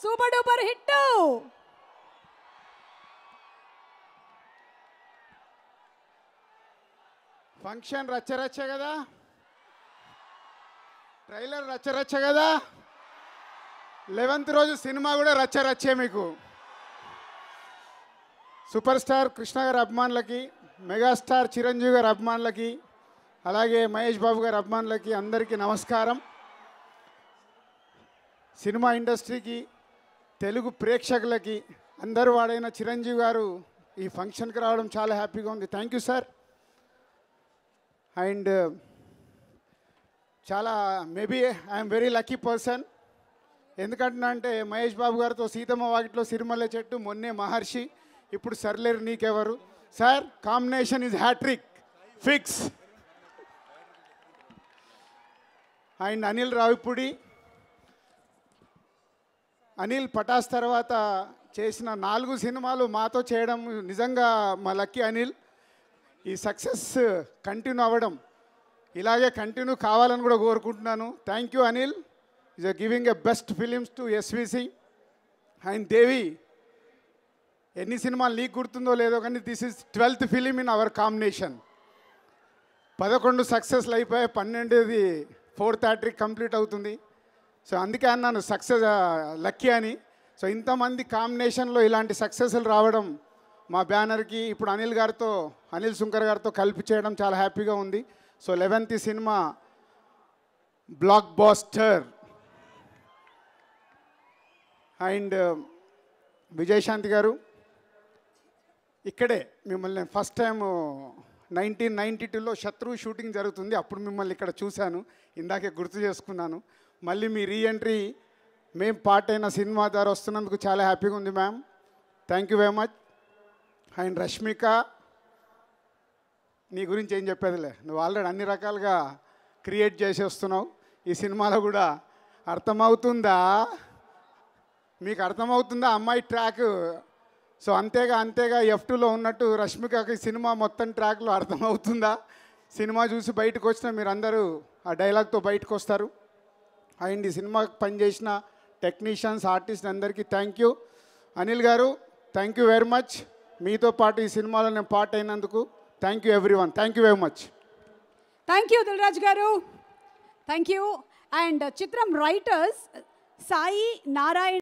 super duper hit function రచ్చరచ్చ కదా trailer రచ్చరచ్చ కదా లెవెన్త్ రోజు సినిమా కూడా రచ్చరచ్చే మీకు సూపర్ స్టార్ కృష్ణ గారి అభిమానులకి మెగాస్టార్ చిరంజీవి గారి అభిమానులకి అలాగే మహేష్ బాబు గారి అభిమానులకి అందరికీ నమస్కారం సినిమా ఇండస్ట్రీకి తెలుగు ప్రేక్షకులకి అందరు వాడైన చిరంజీవి గారు ఈ ఫంక్షన్కి రావడం చాలా హ్యాపీగా ఉంది thank you sir and uh, చాలా maybe I'm very lucky person ఎందుకంటున్నా అంటే మహేష్ బాబు గారితో సీతమ్మ వాకిట్లో సిరిమల్ల చెట్టు మొన్నే మహర్షి ఇప్పుడు Sarileru Neekevvaru sir combination is hattrick fix and Anil Ravipudi Anil Pataas తర్వాత చేసిన నాలుగు సినిమాలు మాతో చేయడం నిజంగా మా లక్కీ అనిల్ ఈ సక్సెస్ కంటిన్యూ అవ్వడం ఇలాగే కంటిన్యూ కావాలని కూడా కోరుకుంటున్నాను thank you Anil is giving a best films to SV సింగ్ అండ్ దేవి ఎన్ని సినిమాలు నీకు గుర్తుందో లేదో కానీ this is twelfth film in our combination పదకొండు సక్సెస్లు అయిపోయాయి పన్నెండుది ఫోర్త్ హ్యాట్రిక్ కంప్లీట్ అవుతుంది సో అందుకే అన్నాను సక్సెస్ లక్కీ అని సో ఇంతమంది కాంబినేషన్లో ఇలాంటి సక్సెస్లు రావడం మా బ్యానర్కి ఇప్పుడు అనిల్ గారితో అనిల్ శుంకర్ గారితో కలిపి చేయడం చాలా హ్యాపీగా ఉంది సో లెవెన్త్ సినిమా బ్లాక్ బాస్టర్ అండ్ విజయశాంతి గారు ఇక్కడే మిమ్మల్ని ఫస్ట్ టైం నైన్టీన్ నైంటీ టూలో శత్రు షూటింగ్ జరుగుతుంది అప్పుడు మిమ్మల్ని ఇక్కడ చూశాను ఇందాకే గుర్తు చేసుకున్నాను మళ్ళీ మీ రీఎంట్రీ మేము పార్ట్ అయిన సినిమా ద్వారా వస్తున్నందుకు చాలా హ్యాపీగా ఉంది ma'am thank you very much and Rashmika నీ గురించి ఏం చెప్పేదిలే నువ్వు ఆల్రెడీ అన్ని రకాలుగా క్రియేట్ చేసి వస్తున్నావు ఈ సినిమాలో కూడా అర్థమవుతుందా మీకు అర్థమవుతుందా అమ్మాయి ట్రాక్ సో అంతేగా అంతేగా ఎఫ్ టూలో ఉన్నట్టు రష్మికకి సినిమా మొత్తం ట్రాక్లో అర్థమవుతుందా సినిమా చూసి బయటకు వచ్చిన మీరందరూ ఆ డైలాగ్తో బయటకు వస్తారు అండ్ ఈ సినిమాకి పనిచేసిన టెక్నీషియన్స్ ఆర్టిస్ట్ అందరికీ థ్యాంక్ యూ అనిల్ గారు థ్యాంక్ యూ వెరీ మచ్ మీతో పాటు ఈ సినిమాలో నేను పార్ట్ అయినందుకు thank you everyone thank you very much thank you Dilraj గారు థ్యాంక్ యూ అండ్ చిత్రం రైటర్స్ సాయి నారాయణ